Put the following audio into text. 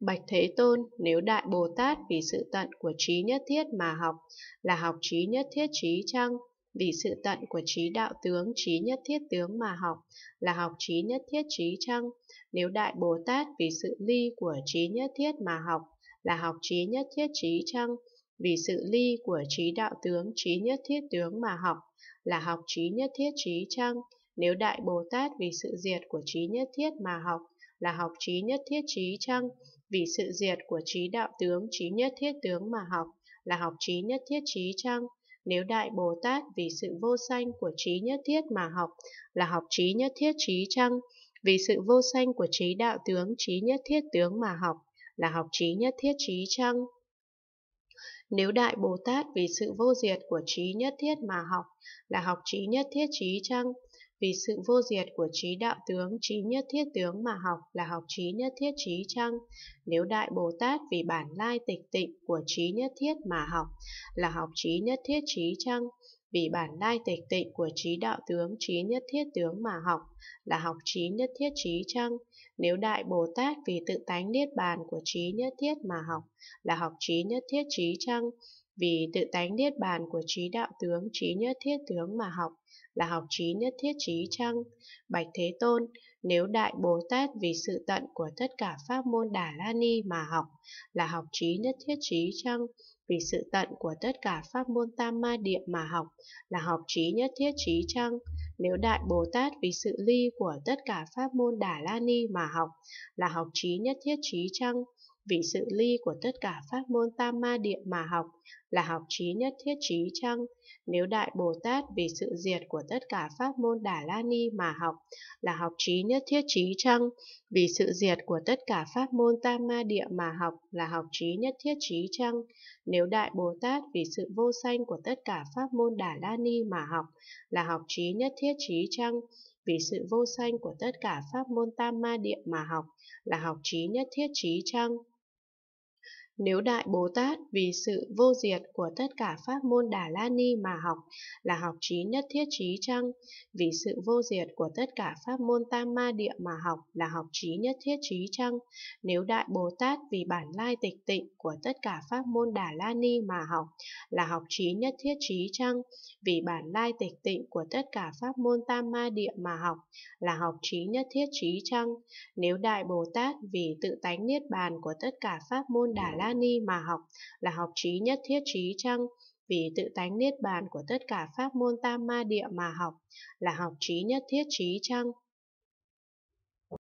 Bạch Thế Tôn, nếu Đại Bồ Tát vì sự tận của trí nhất thiết mà học, là học trí nhất thiết trí chăng? Vì sự tận của trí đạo tướng, trí nhất thiết tướng mà học, là học trí nhất thiết trí chăng? Nếu Đại Bồ Tát vì sự ly của trí nhất thiết mà học, là học trí nhất thiết trí chăng? Vì sự ly của trí đạo tướng, trí nhất thiết tướng mà học, là học trí nhất thiết trí chăng? Nếu Đại Bồ Tát vì sự diệt của trí nhất thiết mà học, là học trí nhất thiết trí chăng? Vì sự diệt của trí đạo tướng, trí nhất thiết tướng mà học là học trí nhất thiết trí chăng? Nếu Đại Bồ Tát vì sự vô sanh của trí nhất thiết mà học là học trí nhất thiết trí chăng? Vì sự vô sanh của trí đạo tướng, trí nhất thiết tướng mà học là học trí nhất thiết trí chăng? Nếu Đại Bồ Tát vì sự vô diệt của trí nhất thiết mà học là học trí nhất thiết trí chăng? Vì sự vô diệt của trí đạo tướng, trí nhất thiết tướng mà học là học trí nhất thiết trí chăng? Nếu Đại Bồ Tát vì bản lai tịch tịnh của trí nhất thiết mà học là học trí nhất thiết trí chăng? Vì bản lai tịch tịnh của trí đạo tướng, trí nhất thiết tướng mà học là học trí nhất thiết trí chăng? Nếu Đại Bồ Tát vì tự tánh niết bàn của trí nhất thiết mà học là học trí nhất thiết trí chăng? Vì tự tánh niết bàn của trí đạo tướng, trí nhất thiết tướng mà học là học trí nhất thiết trí chăng? Bạch Thế Tôn, nếu Đại Bồ Tát vì sự tận của tất cả pháp môn Đà La Ni mà học là học trí nhất thiết trí chăng? Vì sự tận của tất cả pháp môn Tam Ma Địa mà học là học trí nhất thiết trí chăng? Nếu Đại Bồ Tát vì sự ly của tất cả pháp môn Đà La Ni mà học là học trí nhất thiết trí chăng? vì sự ly của tất cả pháp môn tam ma địa mà học là học trí nhất thiết trí chăng? Nếu Đại Bồ Tát vì sự diệt của tất cả pháp môn Đà La Ni mà học là học trí nhất thiết trí chăng? Vì sự diệt của tất cả pháp môn tam ma địa mà học là học trí nhất thiết trí chăng? Nếu Đại Bồ Tát vì sự vô sanh của tất cả pháp môn Đà La Ni mà học là học trí nhất thiết trí chăng? vì sự vô sanh của tất cả pháp môn tam ma địa mà học là học trí nhất thiết trí chăng nếu Đại Bồ Tát vì sự vô diệt của tất cả pháp môn Đà La Ni mà học là học trí nhất thiết trí chăng? Vì sự vô diệt của tất cả pháp môn Tam Ma Địa mà học là học trí nhất thiết trí chăng? Nếu Đại Bồ Tát vì bản lai tịch tịnh của tất cả pháp môn Đà La Ni mà học là học trí nhất thiết trí chăng? Vì bản lai tịch tịnh của tất cả pháp môn Tam Ma Địa mà học là học trí nhất thiết trí chăng? Nếu Đại Bồ Tát vì tự tánh niết bàn của tất cả pháp môn Đà La đã ni mà học là học trí nhất thiết trí chăng? Vì tự tánh niết bàn của tất cả pháp môn tam ma địa mà học là học trí nhất thiết trí chăng?